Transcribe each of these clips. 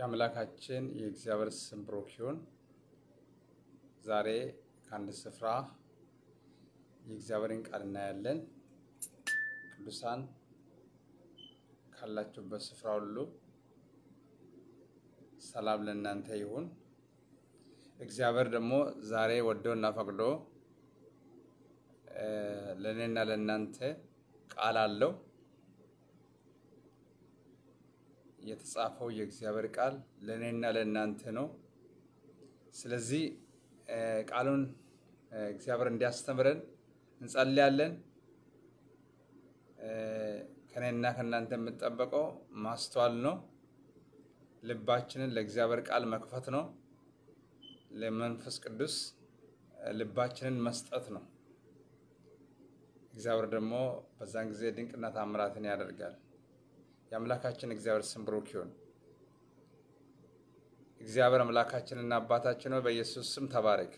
የአምላካችን የእግዚአብሔር ስም ብሩክ ይሁን። ዛሬ ከአንድ ስፍራ የእግዚአብሔርን ቃል እናያለን። ቅዱሳን ካላችሁበት ስፍራ ሁሉ ሰላም ለእናንተ ይሁን። እግዚአብሔር ደግሞ ዛሬ እና ፈቅዶ ለእኔና ለእናንተ ቃል አለው። የተጻፈው የእግዚአብሔር ቃል ለእኔና ለእናንተ ነው። ስለዚህ ቃሉን እግዚአብሔር እንዲያስተምረን እንጸልያለን። ከእኔና ከእናንተ የምጠበቀው ማስተዋል ነው። ልባችንን ለእግዚአብሔር ቃል መክፈት ነው። ለመንፈስ ቅዱስ ልባችንን መስጠት ነው። እግዚአብሔር ደግሞ በዛን ጊዜ ድንቅና ታምራትን ያደርጋል። የአምላካችን እግዚአብሔር ስም ብሩክ ይሁን። እግዚአብሔር አምላካችንና አባታችን ሆይ በኢየሱስ ስም ተባረክ።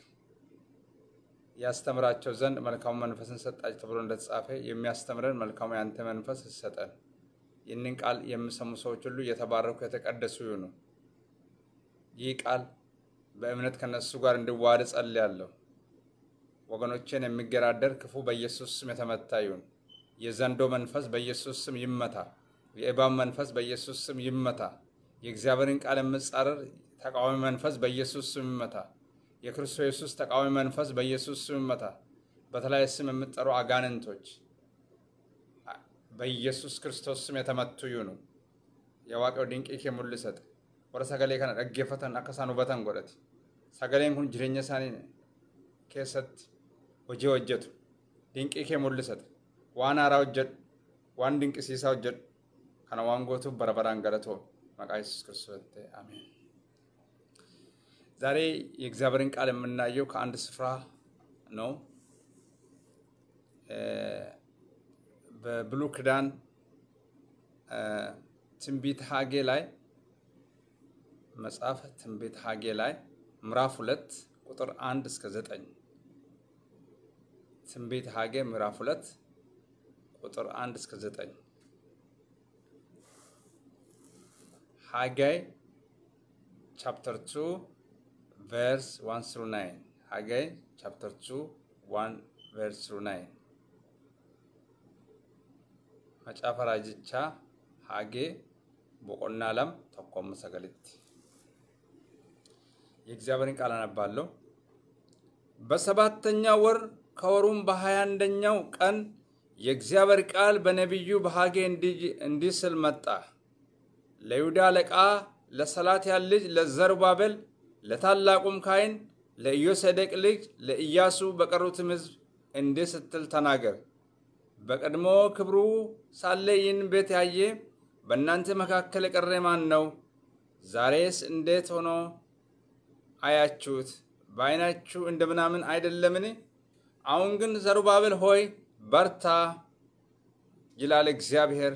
ያስተምራቸው ዘንድ መልካሙ መንፈስን ሰጣች ተብሎ እንደተጻፈ የሚያስተምረን መልካሙ የአንተ መንፈስ ይሰጠን። ይህንን ቃል የሚሰሙ ሰዎች ሁሉ የተባረኩ የተቀደሱ ይሁኑ። ይህ ቃል በእምነት ከነሱ ጋር እንዲዋሃድ ጸልያለሁ። ወገኖቼን የሚገዳደር ክፉ በኢየሱስ ስም የተመታ ይሁን። የዘንዶ መንፈስ በኢየሱስ ስም ይመታ። የእባብ መንፈስ በኢየሱስ ስም ይመታ። የእግዚአብሔርን ቃል የምጻረር ተቃዋሚ መንፈስ በኢየሱስ ስም ይመታ። የክርስቶስ ኢየሱስ ተቃዋሚ መንፈስ በኢየሱስ ስም ይመታ። በተለያየ ስም የምጠሩ አጋንንቶች በኢየሱስ ክርስቶስ ስም የተመቱ ይሁኑ። የዋቀው ድንቅ ሙልሰጥ ወደ ሰገሌ ከነ ደጌፈተን አከሳን ውበተን ጎደት ሰገሌን ሁን ጅሬኛ ሳኒ ኬሰት ወጀ ወጀቱ ድንቅ ሙልሰጥ ዋን አራ ወጀድ ዋን ድንቅ ሲሳ ወጀድ Kana waan gootuuf bara baraan galatoom maqaa Yesuus ክርስቶስ አሜን። ዛሬ የእግዚአብሔርን ቃል የምናየው ከአንድ ስፍራ ነው። በብሉይ ኪዳን ትንቢት ሀጌ ላይ መጽሐፍ ትንቢት ሀጌ ላይ ምዕራፍ ሁለት ቁጥር አንድ እስከ ዘጠኝ ትንቢት ሀጌ ምዕራፍ ሁለት ቁጥር አንድ እስከ ዘጠኝ Haggai chapter 2 verse 1 through 9. Haggai chapter 2 1 verse through 9. መጽሐፈ ራጅቻ ሀጌ boqonnaa lama tokko amma sagalitti የእግዚአብሔርን ቃል አነባለሁ። በሰባተኛው ወር ከወሩም በሀያ አንደኛው ቀን የእግዚአብሔር ቃል በነቢዩ በሀጌ እንዲህ ስል መጣ። ለይሁዳ አለቃ ለሰላትያል ልጅ ለዘሩባበል ለታላቁም ካህን ለኢዮሴዴቅ ልጅ ለኢያሱ በቀሩትም ሕዝብ እንዲህ ስትል ተናገር። በቀድሞ ክብሩ ሳለ ይህን ቤት ያየ በእናንተ መካከል የቀረ ማን ነው? ዛሬስ እንዴት ሆኖ አያችሁት? በዓይናችሁ እንደ ምናምን አይደለምን? አሁን ግን ዘሩባበል ሆይ በርታ ይላል እግዚአብሔር።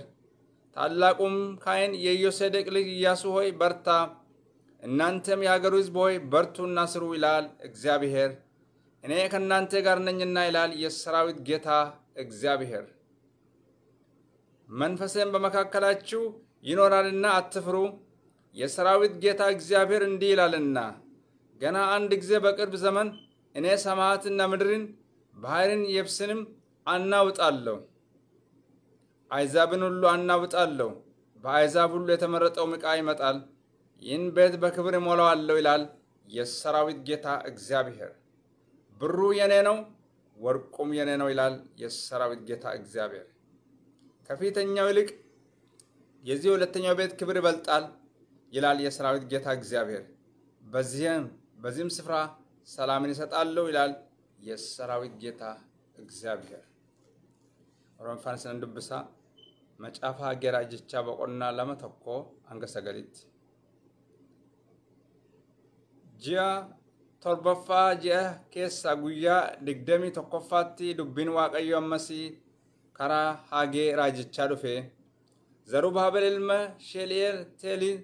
ታላቁም ካህን የኢዮሴዴቅ ልጅ ኢያሱ ሆይ በርታ፣ እናንተም የአገሩ ሕዝብ ሆይ በርቱና ስሩ ይላል እግዚአብሔር፣ እኔ ከእናንተ ጋር ነኝና ይላል የሰራዊት ጌታ እግዚአብሔር። መንፈሴም በመካከላችሁ ይኖራልና አትፍሩ፣ የሰራዊት ጌታ እግዚአብሔር እንዲህ ይላልና ገና አንድ ጊዜ በቅርብ ዘመን እኔ ሰማያትና ምድርን ባህርን የብስንም አናውጣለሁ። አይዛብን ሁሉ አናውጣለሁ፣ በአይዛብ ሁሉ የተመረጠው ዕቃ ይመጣል፣ ይህን ቤት በክብር እሞላዋለሁ ይላል የሰራዊት ጌታ እግዚአብሔር። ብሩ የኔ ነው፣ ወርቁም የኔ ነው ይላል የሰራዊት ጌታ እግዚአብሔር። ከፊተኛው ይልቅ የዚህ ሁለተኛው ቤት ክብር ይበልጣል ይላል የሰራዊት ጌታ እግዚአብሔር። በዚህም በዚህም ስፍራ ሰላምን ይሰጣለሁ ይላል የሰራዊት ጌታ እግዚአብሔር። Oromofaan isinan dubbisaa macaafa hagera jechaa boqonnaa lama tokko hanga sagalitti. Ji'a torbaffaa ji'a keessaa guyyaa digdamii tokkoffaatti dubbiin waaqayyo ammasii karaa hagee jechaa dhufe. Zaruu ilma Sheeliyeel Teelii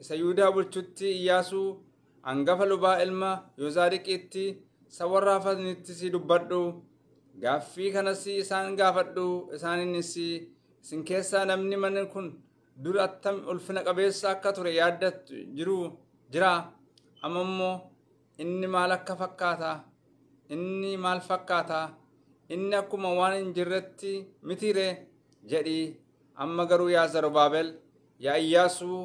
isa Yihudaa bulchutti Iyyaasuu hangafa lubaa ilma Yozaariqiitti isa warra hafanitti si dubbadhu. gaaffii kanasi isaan gaafadhu isaanis isin keessaa namni manni kun dura attam ulfina qabeessa akka ture yaaddat jiru jira amma immoo inni maal akka fakkaata inni maal fakkaata inni akkuma waan hin jirretti mitiire jedhi amma garuu yaa zarubaabel yaa iyyaasuu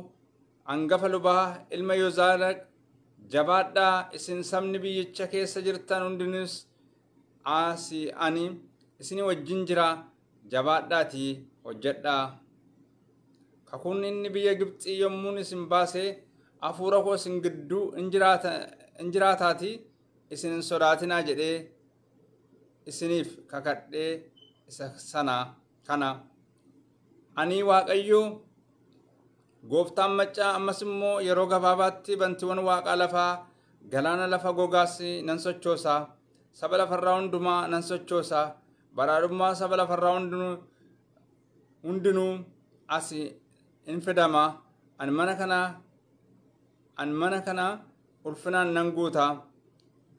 hangafa lubaa ilma yozaadak jabaadhaa isin sabni biyyicha keessa jirtan hundinuus aasi ani isinii wajjin jira jabaadhaatii hojjedhaa kakuun inni biyya gibxii yommuun isin baase hafuura koo isin gidduu in jiraataatii isin sodaatinaa jedhee isiniif kakadhee isa sana kana ani waaqayyoo gooftaan maccaa ammas immoo yeroo gabaabaatti bantiiwwan waaqaa lafaa galaana lafa gogaas nan sochoosaa saba lafarraa hundumaa nan sochoosa baraarummaa saba lafarraa hundinuu as in fidama an mana kana an mana kana ulfinaan nan guuta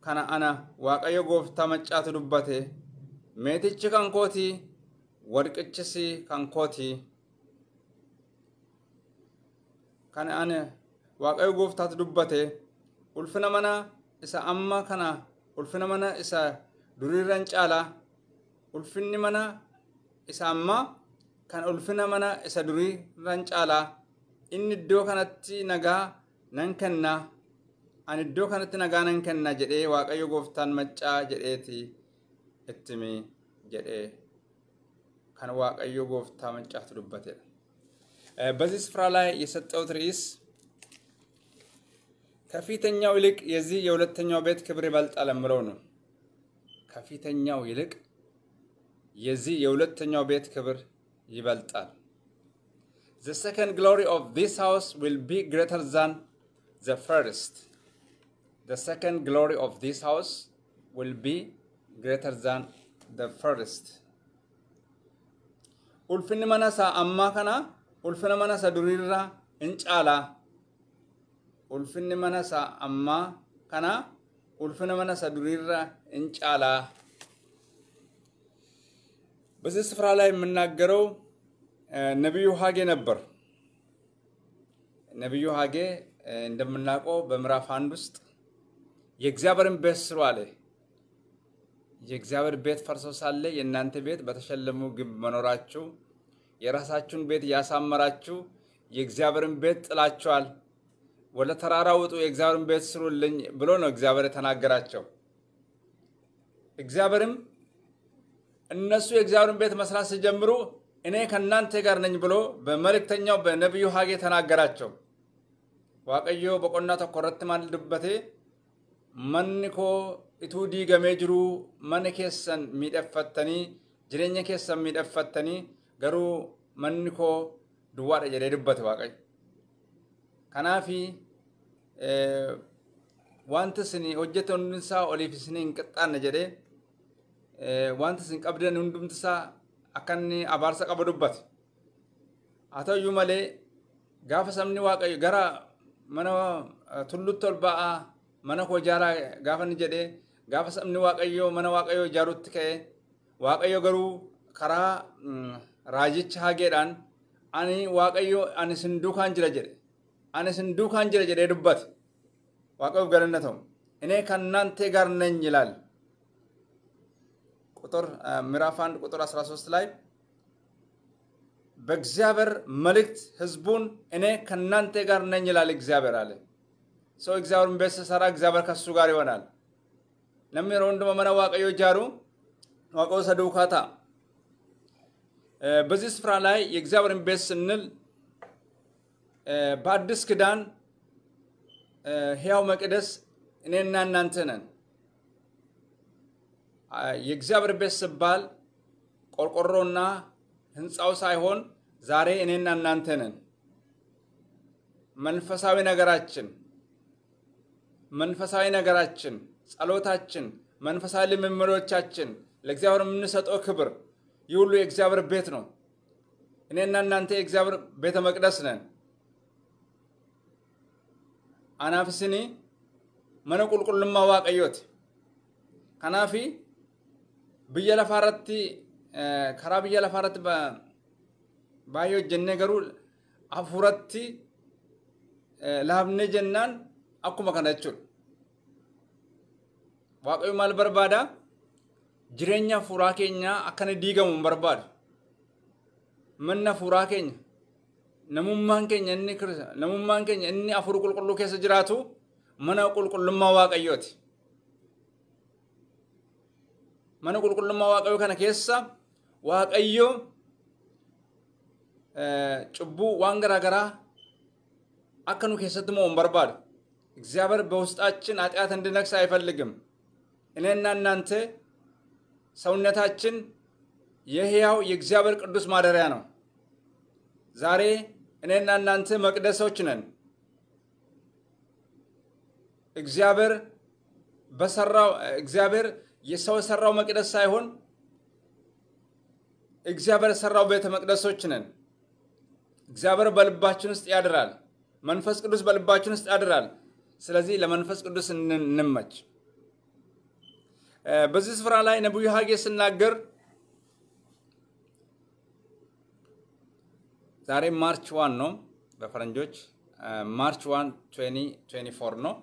kana ana waaqayyo gooftaa maccaatu dubbate meetichi kan kooti warqichisi kan kooti kana ana waaqayyo gooftaatu dubbate ulfina mana isa amma kana ulfina mana isa duriirran caalaa ulfinni mana isa ammaa kan ulfina mana isa duriirran caalaa inni iddoo kanatti nagaa nan kennaa ani iddoo kanatti nagaa nan kenna jedhee waaqayyo gooftaan maccaa jedheeti ittimi jedhee kan waaqayyo gooftaa maccaatu dubbatedha በዚህ ስፍራ ላይ የሰጠው ትርኢስ ከፊተኛው ይልቅ የዚህ የሁለተኛው ቤት ክብር ይበልጣል የምለው ነው። ከፊተኛው ይልቅ የዚህ የሁለተኛው ቤት ክብር ይበልጣል። The second glory of this house will be greater than the first. The second glory of this house will be greater than the first. ulfinni mana isaa ammaa kana ulfina mana isa duriirraa hin caalaa ulfinni mana isaa ammaa kana ulfina mana isaa duriirra in በዚህ ስፍራ ላይ የምናገረው ነቢዩ ሀጌ ነበር። ነቢዩ ሀጌ እንደምናውቀው በምዕራፍ አንድ ውስጥ የእግዚአብሔርን ቤት ስሩ አለ። የእግዚአብሔር ቤት ፈርሶ ሳለ የእናንተ ቤት በተሸለሙ ግንብ መኖራችሁ የራሳችሁን ቤት እያሳመራችሁ የእግዚአብሔርን ቤት ጥላችኋል። ወደ ተራራ ውጡ፣ የእግዚአብሔርን ቤት ስሩልኝ ብሎ ነው እግዚአብሔር የተናገራቸው። እግዚአብሔርም እነሱ የእግዚአብሔርን ቤት መስራት ሲጀምሩ እኔ ከእናንተ ጋር ነኝ ብሎ በመልእክተኛው በነቢዩ ሀጌ ተናገራቸው። ዋቀዮ በቆና ተኮረት ማልድበቴ መንኮ ኢቱ ዲገሜ ጅሩ መን ኬሰን ሚደፈተኒ ጅሬኛ ኬሰን ሚደፈተኒ ገሩ መንኮ duwwaadha jedhee ዋቀይ ከናፊ wanti isin hojjetan hundinsaa oliif isin hin qixxaanne jedhee wanti isin qabdan hundumtisaa akka inni abaarsa qaba dubbate. Haa ta'uyyuu malee gaafa sabni waaqayyo gara mana tullutti ol ba'aa mana koo ijaaraa gaafa inni jedhee gaafa sabni waaqayyo mana waaqayyo ijaaruutti ka'ee waaqayyo garuu karaa raajicha hageedhaan ani waaqayyo ani sin duukaan jira jedhe. ani isin duukaan jira jedhee dubbate waaqayyoof galanna ta'u እኔ ከእናንተ ጋር ነኝ ይላል። ቁጥር ምዕራፍ 1 ቁጥር 13 ላይ በእግዚአብሔር መልእክት ህዝቡን እኔ ከእናንተ ጋር ነኝ ይላል እግዚአብሔር አለ። ሰው እግዚአብሔርን ቤት ሲሰራ እግዚአብሔር ከሱ ጋር ይሆናል። ነሚሮ ወንድመ መነ ዋቀዮ ጃሩ ዋቀዮ ሰዱካታ በዚህ ስፍራ ላይ የእግዚአብሔርን ቤት ስንል በአዲስ ክዳን ሕያው መቅደስ እኔና እናንተ ነን። የእግዚአብሔር ቤት ስባል ቆርቆሮና ህንፃው ሳይሆን ዛሬ እኔና እናንተ ነን። መንፈሳዊ ነገራችን መንፈሳዊ ነገራችን፣ ጸሎታችን፣ መንፈሳዊ ልምምሮቻችን ለእግዚአብሔር የምንሰጠው ክብር ይህ ሁሉ የእግዚአብሔር ቤት ነው። እኔና እናንተ የእግዚአብሔር ቤተ መቅደስ ነን። anaaf isinii mana qulqullummaa waaqayyooti. Kanaaf biyya lafaa irratti karaa biyya lafaa irratti baay'ee hojjennee garuu hafuuratti laafnee jennaan akkuma kana jechuudha. Waaqayyo maal barbaada? Jireenya hafuuraa keenyaa akka inni diigamu hin barbaadu. Manni hafuuraa keenya namummaan keenya inni namummaan keenya inni afur qulqulluu keessa jiraatu mana qulqullummaa waaqayyooti. Mana qulqullummaa waaqayyoo kana keessa waaqayyoo cubbuu waan garaa garaa akka nu keessatti moo hin barbaadu. እግዚአብሔር በውስጣችን ኃጢአት እንድነግስ አይፈልግም። እኔና እናንተ ሰውነታችን የሕያው የእግዚአብሔር qidduus ማደሪያ ነው። ዛሬ እኔና እናንተ መቅደሶች ነን። እግዚአብሔር በሰራው እግዚአብሔር የሰው የሰራው መቅደስ ሳይሆን እግዚአብሔር የሰራው ቤተ መቅደሶች ነን። እግዚአብሔር በልባችን ውስጥ ያድራል። መንፈስ ቅዱስ በልባችን ውስጥ ያድራል። ስለዚህ ለመንፈስ ቅዱስ እንመች። በዚህ ስፍራ ላይ ነቢዩ ሐጌ ስናገር ዛሬ ማርች ዋን ነው በፈረንጆች ማርች ዋን 2024 ነው።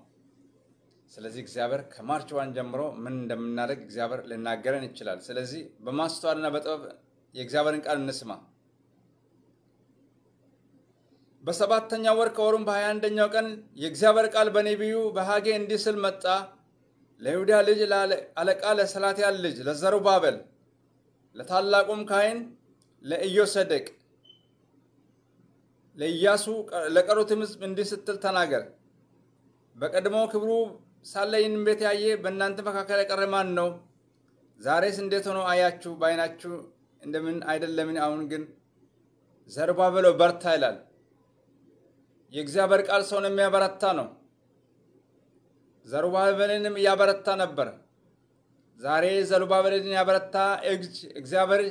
ስለዚህ እግዚአብሔር ከማርች ዋን ጀምሮ ምን እንደምናደርግ እግዚአብሔር ልናገረን ይችላል። ስለዚህ በማስተዋልና በጥበብ የእግዚአብሔርን ቃል እንስማ። በሰባተኛው ወር ከወሩም በሀያ አንደኛው ቀን የእግዚአብሔር ቃል በነቢዩ በሐጌ እንዲህ ስል መጣ። ለይሁዳ ልጅ አለቃ ለሰላትያል ልጅ ለዘሩባበል ለታላቁም ካህን ለኢዮሰደቅ ለኢያሱ ለቀሩትም ሕዝብ እንዲህ ስትል ተናገር። በቀድሞ ክብሩ ሳለ ይህን ቤት ያየ በእናንተ መካከል የቀረ ማን ነው? ዛሬስ እንዴት ሆኖ አያችሁ? በአይናችሁ እንደምን አይደለምን? አሁን ግን ዘርባ ዘሩባቤል በርታ ይላል። የእግዚአብሔር ቃል ሰውን የሚያበረታ ነው። ዘሩባበልንም እያበረታ ነበር። ዛሬ ዘሩባበልን ያበረታ እግዚአብሔር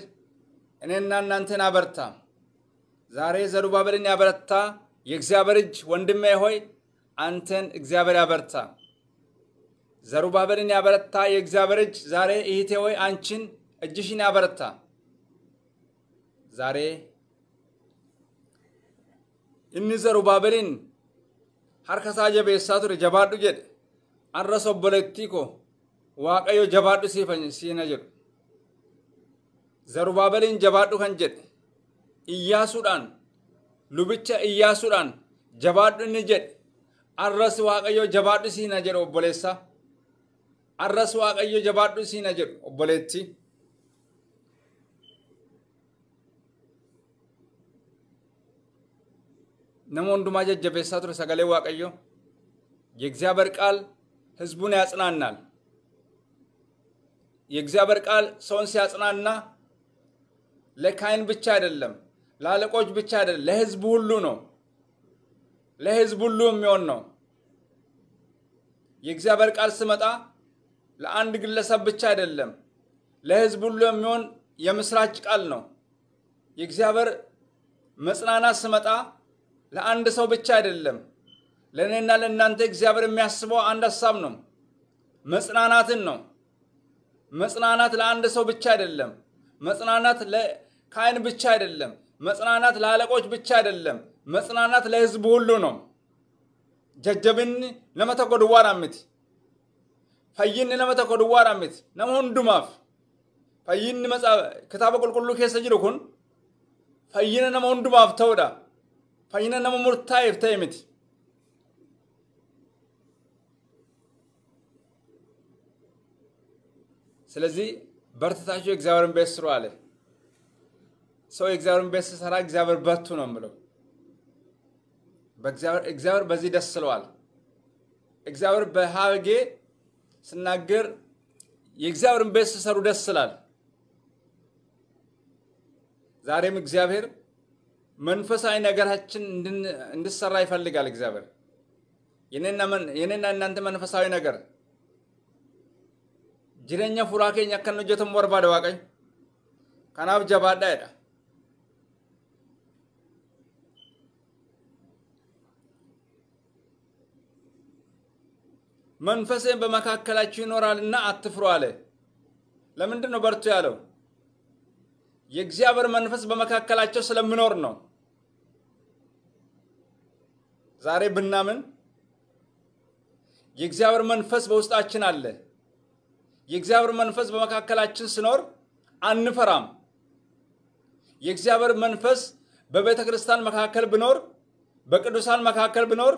እኔና እናንተን አበርታ። ዛሬ ዘሩባበልን ያበረታ የእግዚአብሔር እጅ ወንድሜ ሆይ አንተን እግዚአብሔር ያበረታ። ዘሩባበልን ያበረታ የእግዚአብሔር እጅ ዛሬ እህቴ ሆይ አንቺን እጅሽን ያበረታ። ዛሬ እኒ ዘሩባበልን ሀርከሳ ጀቤሳቱር ጀባዱ ጀድ አረሶ በለቲኮ ዋቀዮ ጀባዱ ሲነ ጀዱ ዘሩባበልን ጀባዱ ከን ጀድ Iyyaasuudhaan lubicha iyyaasuudhaan jabaadhu inni jedhe arras waaqayyo jabaadhu siina jedhu obboleessa arras waaqayyo jabaadhu siina jedhu obboleetti. nama hundumaa jajjabeessaa ture sagalee waaqayyo የእግዚአብሔር ቃል ህዝቡን ያጽናናል። የእግዚአብሔር ቃል soonsi ሲያጽናና ለካይን bichaa አይደለም ለአለቆች ብቻ አይደለም፣ ለህዝብ ሁሉ ነው። ለህዝብ ሁሉ የሚሆን ነው። የእግዚአብሔር ቃል ስመጣ ለአንድ ግለሰብ ብቻ አይደለም፣ ለህዝብ ሁሉ የሚሆን የምስራች ቃል ነው። የእግዚአብሔር መጽናናት ስመጣ ለአንድ ሰው ብቻ አይደለም፣ ለእኔና ለእናንተ እግዚአብሔር የሚያስበው አንድ ሀሳብ ነው። መጽናናትን ነው። መጽናናት ለአንድ ሰው ብቻ አይደለም። መጽናናት ለካይን ብቻ አይደለም። መጽናናት ለአለቆች ብቻ አይደለም፣ መጽናናት ለህዝብ ሁሉ ነው። ጀጀብን ለመተኮድዋር አምት ፈይን ለመተኮድዋር አምት ነመ ሁንዱማፍ ፈይን ክታበ ቁልቁሉ ኬሰ ጅሩ ኩን ፈይን nama hundumaaf ተውዳ ፈይን nama murtaa'eef ta'e miti. ስለዚህ በርትታችሁ እግዚአብሔርን ቤት ስሩ አለ። ሰው የእግዚአብሔርን ቤት ስሰራ እግዚአብሔር በቱ ነው የምለው። እግዚአብሔር በዚህ ደስ ስለዋል። እግዚአብሔር በሀጌ ስናገር የእግዚአብሔርን ቤት ስሰሩ ደስ ስላል። ዛሬም እግዚአብሔር መንፈሳዊ ነገራችን እንድሰራ ይፈልጋል። እግዚአብሔር የኔና እናንተ መንፈሳዊ ነገር ጅረኛ ፉራኬኛ keenya akkan hojjetamu barbaada waaqayyo መንፈሴን በመካከላችሁ ይኖራልና አትፍሩ አለ። ለምንድን ነው በርቱ ያለው? የእግዚአብሔር መንፈስ በመካከላቸው ስለምኖር ነው። ዛሬ ብናምን የእግዚአብሔር መንፈስ በውስጣችን አለ። የእግዚአብሔር መንፈስ በመካከላችን ስኖር አንፈራም። የእግዚአብሔር መንፈስ በቤተ ክርስቲያን መካከል ብኖር፣ በቅዱሳን መካከል ብኖር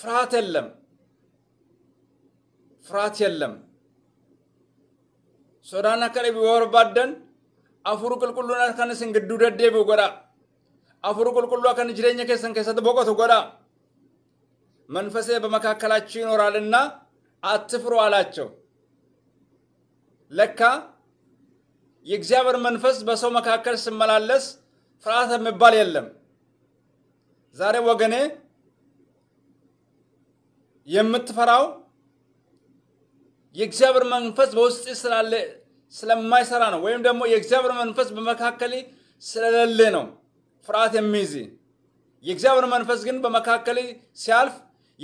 ፍርሃት የለም። ፍርሃት የለም። ሶዳና ከለ ቢወርባደን አፉሩ ቁልቁሉና ከነስን ግዱ ደደቡ ጎዳ አፉሩ ቁልቁሉ ከን ጅሬኛ ከሰን ከሰት ቦቆቱ ጎዳ መንፈሴ በመካከላችሁ ይኖራልና አትፍሩ አላቸው። ለካ የእግዚአብሔር መንፈስ በሰው መካከል ስመላለስ ፍርሃት የሚባል የለም። ዛሬ ወገኔ የምትፈራው የእግዚአብሔር መንፈስ በውስጥ ስላለ ስለማይሰራ ነው፣ ወይም ደግሞ የእግዚአብሔር መንፈስ በመካከል ስለሌለ ነው ፍርሃት የሚይዝ። የእግዚአብሔር መንፈስ ግን በመካከል ሲያልፍ፣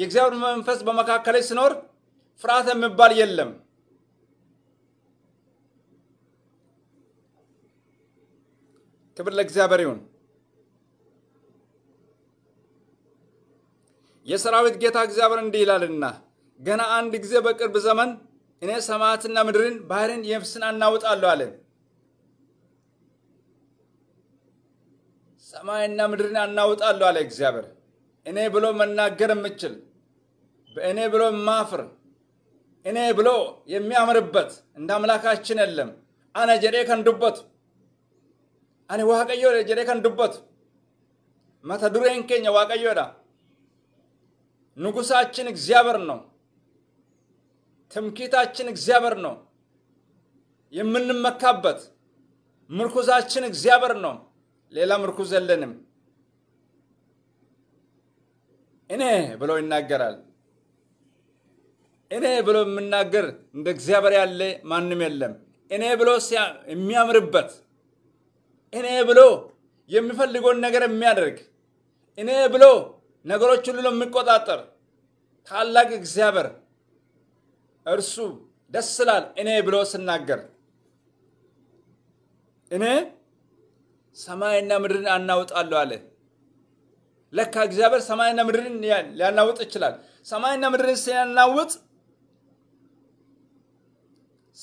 የእግዚአብሔር መንፈስ በመካከል ሲኖር ፍርሃት የሚባል የለም። ክብር ለእግዚአብሔር ይሁን። የሰራዊት ጌታ እግዚአብሔር እንዲህ ይላልና ገና አንድ ጊዜ በቅርብ ዘመን እኔ ሰማያትና ምድርን ባህርን የብስን አናውጣለሁ አለ። ሰማይና ምድርን አናውጣለሁ አለ እግዚአብሔር። እኔ ብሎ መናገር የምችል በእኔ ብሎ የማፍር እኔ ብሎ የሚያምርበት እንደ አምላካችን የለም። አነ ጀዴ ከንዱበት አኔ ዋቀዮ ጀዴ ከንዱበት መተዱሬን ኬኛ ዳ ንጉሳችን እግዚአብሔር ነው። ትምኪታችን እግዚአብሔር ነው። የምንመካበት ምርኩዛችን እግዚአብሔር ነው። ሌላ ምርኩዝ የለንም። እኔ ብሎ ይናገራል። እኔ ብሎ የምናገር እንደ እግዚአብሔር ያለ ማንም የለም። እኔ ብሎ የሚያምርበት፣ እኔ ብሎ የሚፈልገውን ነገር የሚያደርግ፣ እኔ ብሎ ነገሮች ሁሉ የሚቆጣጠር ታላቅ እግዚአብሔር እርሱ ደስ ስላል እኔ ብሎ ስናገር እኔ ሰማይና ምድርን አናውጣለሁ አለ። ለካ እግዚአብሔር ሰማይና ምድርን ሊያናውጥ ይችላል። ሰማይና ምድርን ሲያናውጥ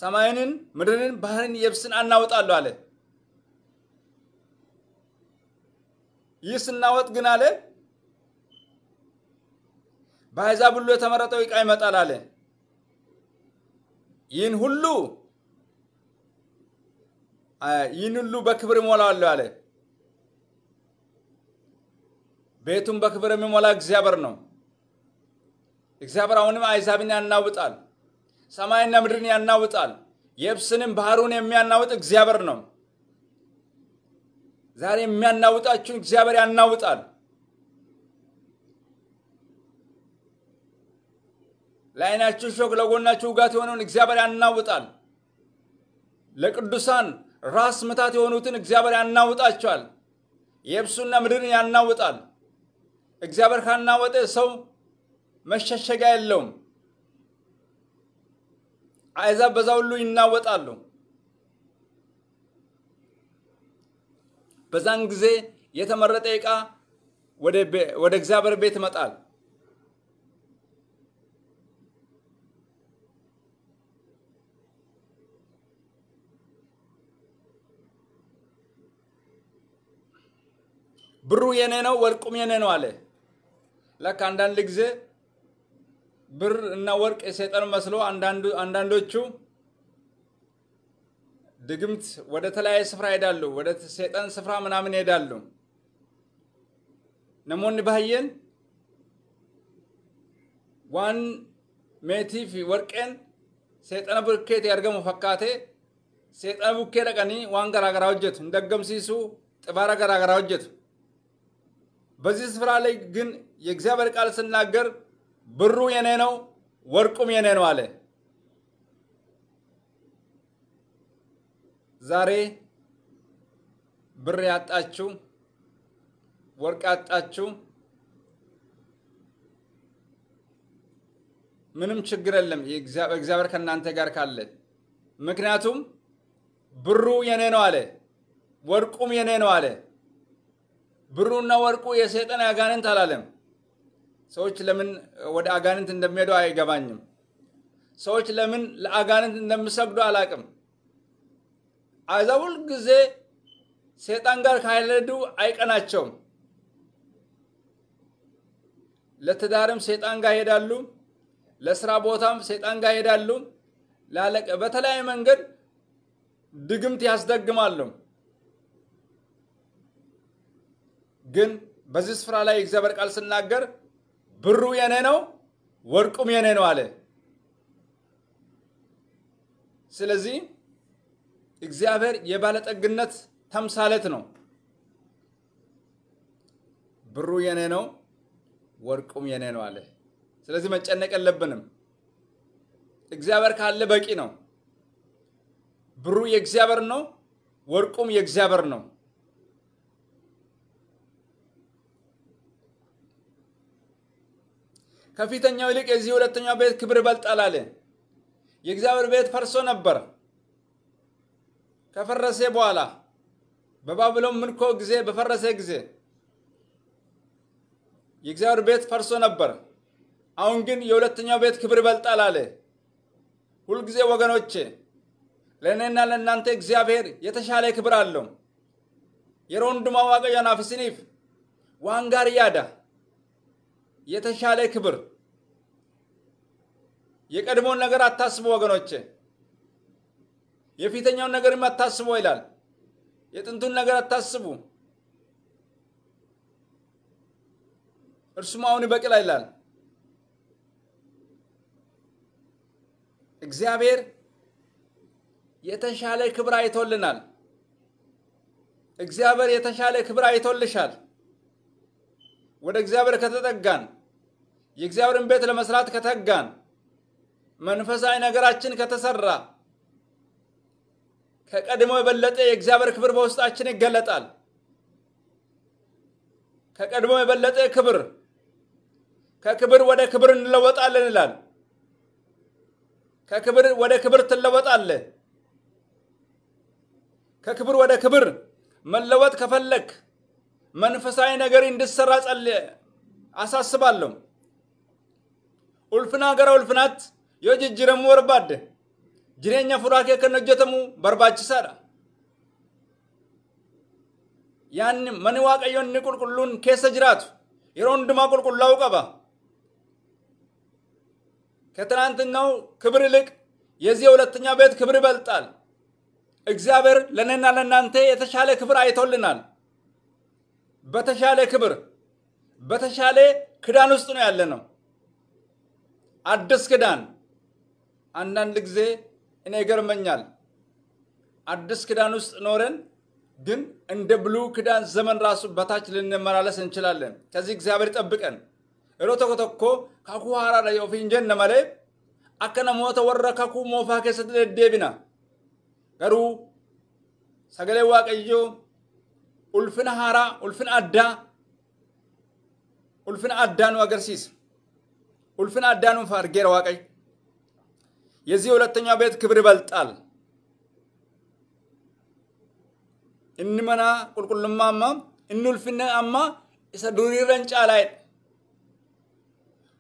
ሰማይንን፣ ምድርን፣ ባህርን፣ የብስን አናውጣለሁ አለ። ይህ ስናወጥ ግን አለ በአይዛብ ሁሉ የተመረጠው ዕቃ ይመጣል አለ። ይህን ሁሉ ይህን ሁሉ በክብር እሞላዋለሁ አለ። ቤቱን በክብር የሚሞላ እግዚአብሔር ነው። እግዚአብሔር አሁንም አይዛብን ያናውጣል፣ ሰማይና ምድርን ያናውጣል፣ የብስንም ባህሩን የሚያናውጥ እግዚአብሔር ነው። ዛሬ የሚያናውጣችሁን እግዚአብሔር ያናውጣል። ለአይናችሁ ሾክ ለጎናችሁ ውጋት የሆነውን እግዚአብሔር ያናውጣል። ለቅዱሳን ራስ ምታት የሆኑትን እግዚአብሔር ያናውጣቸዋል። የብሱና ምድርን ያናውጣል። እግዚአብሔር ካናወጠ ሰው መሸሸጊያ የለውም። አሕዛብ በዛ ሁሉ ይናወጣሉ። በዛን ጊዜ የተመረጠ ዕቃ ወደ እግዚአብሔር ቤት ይመጣል። ብሩ የኔ ነው፣ ወርቁም የኔ ነው አለ። ለካ አንዳንድ ጊዜ ብር እና ወርቅ የሰይጣን መስሎ አንዳንዶቹ ድግምት ወደ ተለያየ ስፍራ ይሄዳሉ፣ ወደ ሰይጣን ስፍራ ምናምን ይሄዳሉ። ነሞን ባህየን ዋን ሜቲፊ ወርቄን ሰይጣን ብርኬት ያርገሙ ፈካቴ ሰይጣን ቡኬ ደቀኒ ዋን ገራገራ ሆጀቱ እንደገምሲሱ ጥባረ ገራገራ ሆጀቱ በዚህ ስፍራ ላይ ግን የእግዚአብሔር ቃል ስናገር ብሩ የኔ ነው፣ ወርቁም የኔ ነው አለ። ዛሬ ብር ያጣችሁ፣ ወርቅ ያጣችሁ ምንም ችግር የለም፣ እግዚአብሔር ከእናንተ ጋር ካለ። ምክንያቱም ብሩ የኔ ነው አለ፣ ወርቁም የኔ ነው አለ። ብሩና ወርቁ የሰይጣን አጋንንት አላለም። ሰዎች ለምን ወደ አጋንንት እንደሚሄዱ አይገባኝም። ሰዎች ለምን ለአጋንንት እንደሚሰግዱ አላቅም። አዛውል ጊዜ ሰይጣን ጋር ካይለዱ አይቀናቸውም። ለትዳርም ሰይጣን ጋር ይሄዳሉ። ለስራ ቦታም ሰይጣን ጋር ይሄዳሉ። በተለያየ መንገድ ድግምት ያስደግማሉ። ግን በዚህ ስፍራ ላይ የእግዚአብሔር ቃል ስናገር ብሩ የኔ ነው፣ ወርቁም የኔ ነው አለ። ስለዚህ እግዚአብሔር የባለጠግነት ተምሳሌት ነው። ብሩ የኔ ነው፣ ወርቁም የኔ ነው አለ። ስለዚህ መጨነቅ የለብንም። እግዚአብሔር ካለ በቂ ነው። ብሩ የእግዚአብሔር ነው፣ ወርቁም የእግዚአብሔር ነው። ከፊተኛው ይልቅ የዚህ ሁለተኛው ቤት ክብር ይበልጣል አለ። የእግዚአብሔር ቤት ፈርሶ ነበር። ከፈረሰ በኋላ በባቢሎን ምርኮ ጊዜ በፈረሰ ጊዜ የእግዚአብሔር ቤት ፈርሶ ነበር። አሁን ግን የሁለተኛው ቤት ክብር ይበልጣል አለ። ሁልጊዜ ወገኖቼ ለእኔና ለእናንተ እግዚአብሔር የተሻለ ክብር አለው። የሮንዱማ ዋቀ ዮናፍስኒፍ ዋንጋር ያዳ የተሻለ ክብር የቀድሞውን ነገር አታስቡ ወገኖቼ፣ የፊተኛውን ነገርም አታስቡ ይላል። የጥንቱን ነገር አታስቡ፣ እርሱም አሁን ይበቅላል ይላል። እግዚአብሔር የተሻለ ክብር አይቶልናል። እግዚአብሔር የተሻለ ክብር አይቶልሻል። ወደ እግዚአብሔር ከተጠጋን የእግዚአብሔርን ቤት ለመስራት ከተጋን፣ መንፈሳዊ ነገራችን ከተሰራ፣ ከቀድሞ የበለጠ የእግዚአብሔር ክብር በውስጣችን ይገለጣል። ከቀድሞ የበለጠ ክብር ከክብር ወደ ክብር እንለወጣለን ይላል። ከክብር ወደ ክብር ትለወጣለህ። ከክብር ወደ ክብር መለወጥ ከፈለክ መንፈሳዊ ነገር እንድሰራ ጸል አሳስባለሁ። ulfina gara ulfinaatti yoo jijjiiramuu barbaadde jireenya furaa kee kan hojjetamu barbaachisaadha. Yaanni mani waaqayyoon inni qulqulluun keessa jiraatu yeroo hundumaa qulqullaa'u qaba. ከትናንትናው ክብር ይልቅ የዚህ የሁለተኛው ቤት ክብር ይበልጣል። እግዚአብሔር ለእኔና ለእናንተ የተሻለ ክብር አይቶልናል። በተሻለ ክብር በተሻለ ክዳን ውስጥ ነው ያለ ነው። አዲስ ኪዳን አንዳንድ ጊዜ እኔ ይገርመኛል። አዲስ ኪዳን ውስጥ ኖረን ግን እንደ ብሉ ኪዳን ዘመን ራሱ በታች ልንመላለስ እንችላለን። ከዚህ እግዚአብሔር ጠብቀን። ሮ ተኮ ካኩ ሀራራ የኦፊ እንጀነ መሌ አከነ ሞተ ወረ ካኩ ሞፋ ከሰት ደደቢና ገሩ ሰገሌ ዋቀዮ ኡልፍን ሀራ ኡልፍን አዳ ኡልፍን አዳ ነው አገርሲስ ኡልፍን አዳኑን ፋርጌር ዋቀይ የዚህ የሁለተኛው ቤት ክብር ይበልጣል። እንመና ቁልቁልማማ እንውልፍነ አማ እሰ ረንጫ ላይ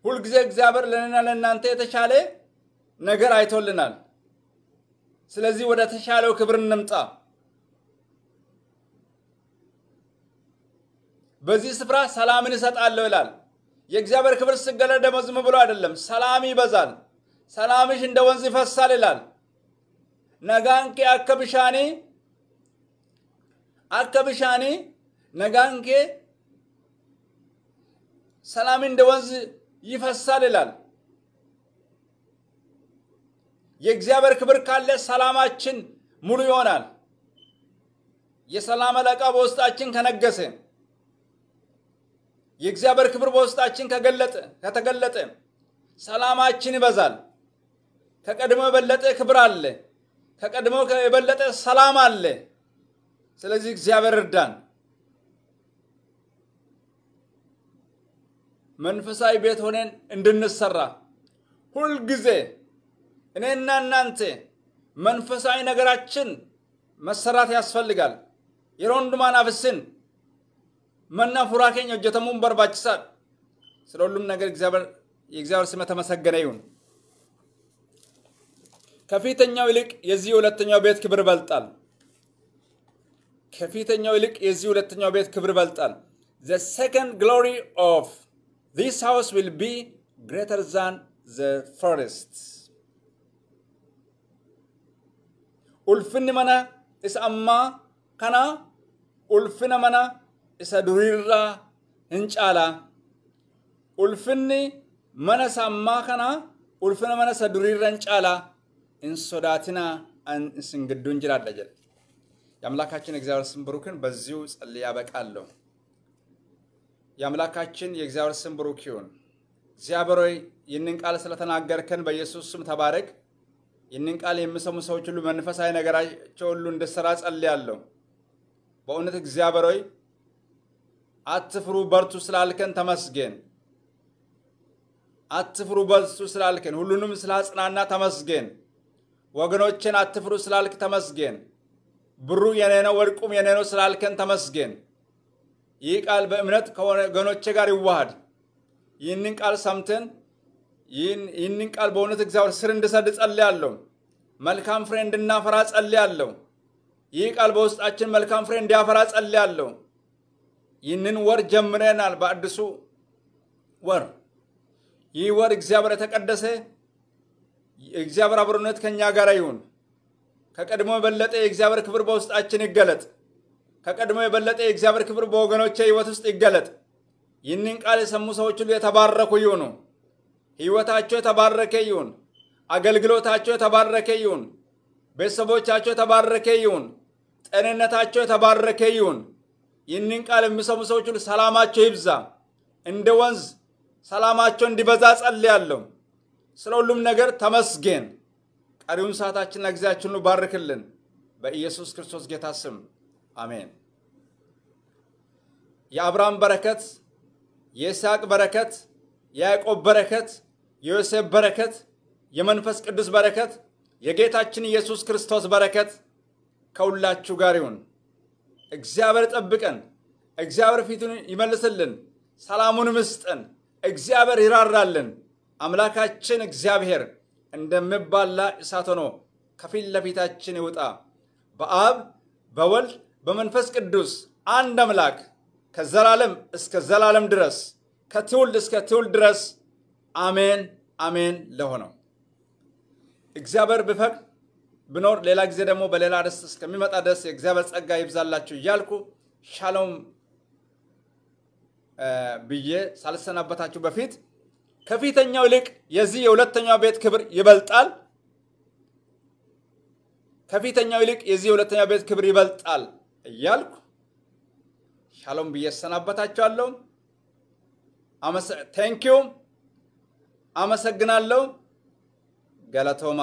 ሁልጊዜ እግዚአብሔር ለእኔና ለእናንተ የተሻለ ነገር አይቶልናል። ስለዚህ ወደ ተሻለው ክብር እንምጣ። በዚህ ስፍራ ሰላምን እሰጣለሁ ይላል። የእግዚአብሔር ክብር ስትገለጥ ደግሞ ብሎ አይደለም፣ ሰላም ይበዛል፣ ሰላምሽ እንደ ወንዝ ይፈሳል ይላል። ነጋንኬ አከብሻኔ ብሻኔ ነጋንኬ ሰላም እንደ ወንዝ ይፈሳል ይላል። የእግዚአብሔር ክብር ካለ ሰላማችን ሙሉ ይሆናል። የሰላም አለቃ በውስጣችን ከነገሰ የእግዚአብሔር ክብር በውስጣችን ከገለጠ ከተገለጠ ሰላማችን ይበዛል። ከቀድሞ የበለጠ ክብር አለ። ከቀድሞ የበለጠ ሰላም አለ። ስለዚህ እግዚአብሔር እርዳን። መንፈሳዊ ቤት ሆነን እንድንሰራ ሁልጊዜ እኔና እናንተ መንፈሳዊ ነገራችን መሰራት ያስፈልጋል። የሮንድማን አፍስን መና ፉራ ኬኝ ሆጀተሙን በርባችሳል። ስለ ሁሉም ነገር የእግዚአብሔር ስመ ተመሰገነ ይሁን። ከፊተኛው ይልቅ የዚህ ሁለተኛው ቤት ክብር በልጣል ከፊተኛው ይልቅ የዚህ ሁለተኛው ቤት ክብር ይበልጣል። The second glory of this house will be greater than the first. ulfinni mana isa ammaa kana ulfina mana isa duriirraa hin caala. Ulfinni mana sammaa kanaa ulfina mana isa duriirra hin caala. hin sodaatina isin gidduu hin jiraadha jedhe. የአምላካችን የእግዚአብሔር ስም ብሩክን በዚሁ ጸልዬ አበቃለሁ። የአምላካችን የእግዚአብሔር ስም ብሩክ ይሁን። እግዚአብሔር ይህንን ቃል ስለተናገርከን በኢየሱስ ስም ተባረክ። ይህንን ቃል የሚሰሙ ሰዎች ሁሉ መንፈሳዊ ነገራቸው ሁሉ እንድሰራ ጸልያለሁ። በእውነት እግዚአብሔር አትፍሩ በርቱ ስላልከን ተመስገን። አትፍሩ በርቱ ስላልከን፣ ሁሉንም ስላጽናና ተመስገን። ወገኖችን አትፍሩ ስላልክ ተመስገን። ብሩ የኔ ነው ወርቁም የኔ ነው ስላልከን ተመስገን። ይህ ቃል በእምነት ከወገኖቼ ጋር ይዋሃድ። ይህንን ቃል ሰምተን ይህንን ቃል በእውነት እግዚአብሔር ስር እንድሰድ ጸልያለሁ። መልካም ፍሬ እንድናፈራ ጸልያለሁ። ይህ ቃል በውስጣችን መልካም ፍሬ እንዲያፈራ ጸልያለሁ። ይህንን ወር ጀምረናል። በአዲሱ ወር ይህ ወር እግዚአብሔር የተቀደሰ እግዚአብሔር አብሮነት ከእኛ ጋር ይሁን። ከቀድሞ የበለጠ የእግዚአብሔር ክብር በውስጣችን ይገለጥ። ከቀድሞ የበለጠ የእግዚአብሔር ክብር በወገኖቼ ሕይወት ውስጥ ይገለጥ። ይህንን ቃል የሰሙ ሰዎች ሁሉ የተባረኩ ይሁኑ። ሕይወታቸው የተባረከ ይሁን። አገልግሎታቸው የተባረከ ይሁን። ቤተሰቦቻቸው የተባረከ ይሁን። ጤንነታቸው የተባረከ ይሁን። ይህንን ቃል የሚሰሙ ሰዎች ሁሉ ሰላማቸው ይብዛ፣ እንደ ወንዝ ሰላማቸው እንዲበዛ ጸልያለሁ። ስለ ሁሉም ነገር ተመስገን። ቀሪውን ሰዓታችንና ጊዜያችን ሁሉ ባርክልን፣ በኢየሱስ ክርስቶስ ጌታ ስም አሜን። የአብርሃም በረከት፣ የይስሐቅ በረከት፣ የያዕቆብ በረከት፣ የዮሴፍ በረከት፣ የመንፈስ ቅዱስ በረከት፣ የጌታችን ኢየሱስ ክርስቶስ በረከት ከሁላችሁ ጋር ይሁን። እግዚአብሔር ጠብቀን፣ እግዚአብሔር ፊቱን ይመልስልን፣ ሰላሙን ምስጠን፣ እግዚአብሔር ይራራልን። አምላካችን እግዚአብሔር እንደሚባላ እሳት ሆኖ ከፊት ለፊታችን ይውጣ። በአብ በወልድ በመንፈስ ቅዱስ አንድ አምላክ ከዘላለም እስከ ዘላለም ድረስ ከትውልድ እስከ ትውልድ ድረስ አሜን አሜን ለሆነው እግዚአብሔር ቢፈቅድ ብኖር ሌላ ጊዜ ደግሞ በሌላ ደስ እስከሚመጣ ደስ የእግዚአብሔር ጸጋ ይብዛላችሁ እያልኩ ሻሎም ብዬ ሳልሰናበታችሁ በፊት ከፊተኛው ይልቅ የዚህ የሁለተኛው ቤት ክብር ይበልጣል። ከፊተኛው ይልቅ የዚህ የሁለተኛው ቤት ክብር ይበልጣል እያልኩ ሻሎም ብዬ እሰናበታችኋለሁ። ቴንኪዩ። አመሰግናለሁ። ገለቶማ